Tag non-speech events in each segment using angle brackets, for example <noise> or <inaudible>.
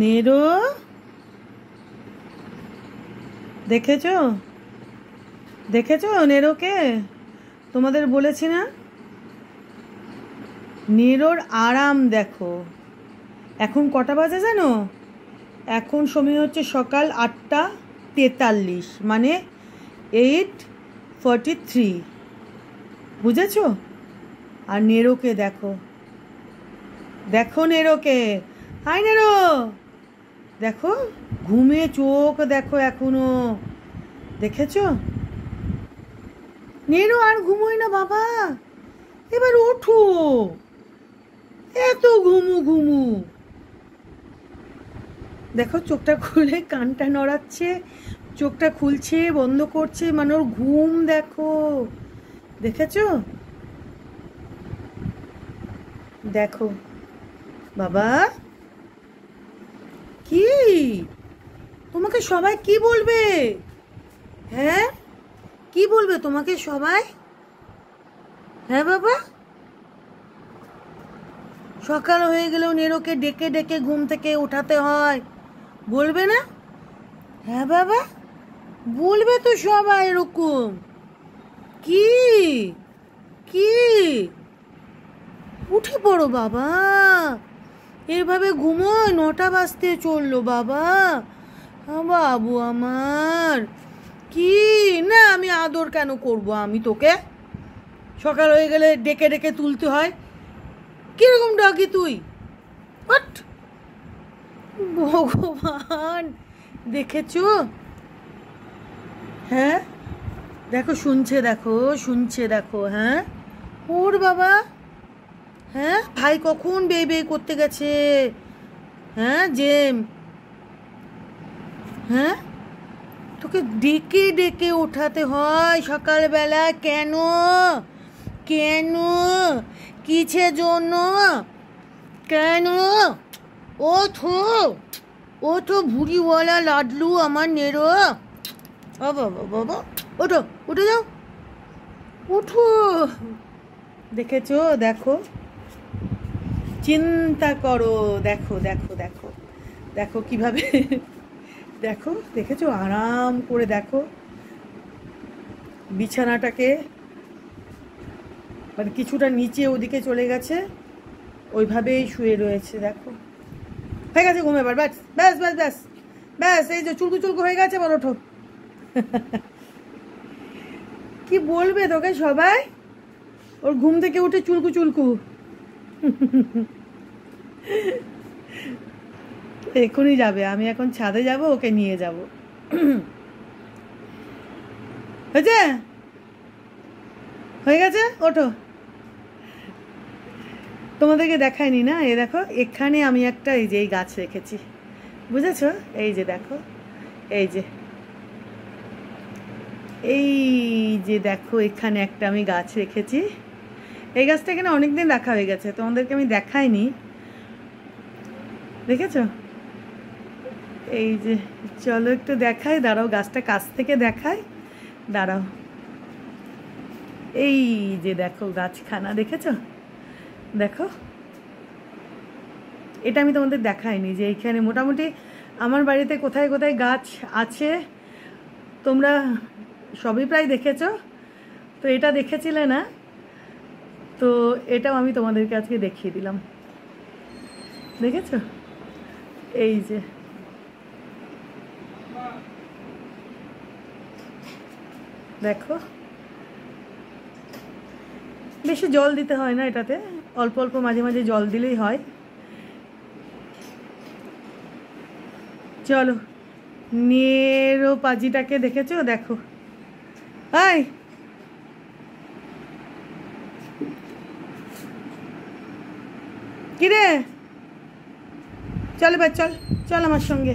narrow দেখেছ দেখেছ নেরোকে তোমাদের বলেছি না নেরোর আরাম দেখো এখন কটা বাজে জানো এখন সময় হচ্ছে সকাল আটটা তেতাল্লিশ মানে এইট ফর্টি থ্রি বুঝেছ আর নেরোকে দেখো দেখো নেরোকে হাই নেরো দেখো ঘুমে চোখ দেখো এখনো দেখেছ নেরো আর ঘুমোয় না বাবা এবার ওঠো এত ঘুমু ঘুমু দেখো চোখটা খুলে কানটা নড়াচ্ছে চোখটা খুলছে বন্ধ করছে মানে ওর ঘুম দেখো দেখেছ দেখো বাবা তোমাকে সবাই কি বলবে হ্যাঁ কি বলবে তোমাকে সবাই হ্যাঁ বাবা সকাল হয়ে গেলেও নেরোকে ডেকে ডেকে ঘুম থেকে ওঠাতে হয় বলবে না হ্যাঁ বাবা বলবে তো সবাই এরকম কি কি উঠে পড়ো বাবা এভাবে ঘুমোয় নটা বাজতে চললো বাবা হ্যাঁ বাবু আমার কি না আমি আদর কেন করব আমি তোকে সকাল হয়ে গেলে ডেকে ডেকে তুলতে হয় কীরকম ডাকি তুই হট ভগবান দেখেছ হ্যাঁ দেখো শুনছে দেখো শুনছে দেখো হ্যাঁ ওর বাবা হ্যাঁ ভাই কখন বেয়ে বেয়ে করতে গেছে হ্যাঁ জেম হ্যাঁ তোকে ডেকে ডেকে ওঠাতে হয় সকালবেলা কেন কেন কিছে জন্য কেন ওঠো ওঠো ভুড়িওয়ালা লাডলু আমার নেড়ো বাবা ওঠো উঠে যাও উঠো দেখেছো দেখো চিন্তা করো দেখো দেখো দেখো দেখো কিভাবে দেখো দেখেছো আরাম করে দেখো বিছানাটাকে মানে কিছুটা নিচে ওদিকে চলে গেছে ওইভাবেই শুয়ে রয়েছে দেখো হয়ে গেছে ঘুম এবার ব্যাস ব্যাস ব্যাস ব্যাস ব্যাস এই যে চুলকু চুলকু হয়ে গেছে বলো ওঠো <laughs> কি বলবে তোকে সবাই ওর ঘুম থেকে উঠে চুলকু চুলকু <laughs> এক্ষুনি যাবে আমি এখন ছাদে যাব ওকে নিয়ে যাব হয়েছে হয়ে গেছে ওঠো তোমাদেরকে দেখায়নি না এ দেখো এখানে আমি একটা এই যে এই গাছ রেখেছি বুঝেছ এই যে দেখো এই যে এই যে দেখো এখানে একটা আমি গাছ রেখেছি এই গাছটা এখানে অনেকদিন রাখা হয়ে গেছে তোমাদেরকে আমি দেখাইনি দেখেছো এই যে চলো একটু দেখাই দাঁড়াও গাছটা কাছ থেকে দেখাই দাঁড়াও এই যে দেখো গাছখানা দেখেছ দেখো এটা আমি তোমাদের দেখাইনি যে এইখানে মোটামুটি আমার বাড়িতে কোথায় কোথায় গাছ আছে তোমরা সবই প্রায় দেখেছ তো এটা দেখেছিলে না তো এটাও আমি তোমাদেরকে আজকে দেখিয়ে দিলাম দেখেছো এই যে দেখো বেশি জল দিতে হয় না এটাতে অল্প অল্প মাঝে মাঝে জল দিলেই হয় চলো নেরো পাজিটাকে দেখেছো দেখো আই কিরে চল এবার চল চল আমার সঙ্গে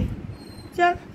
চল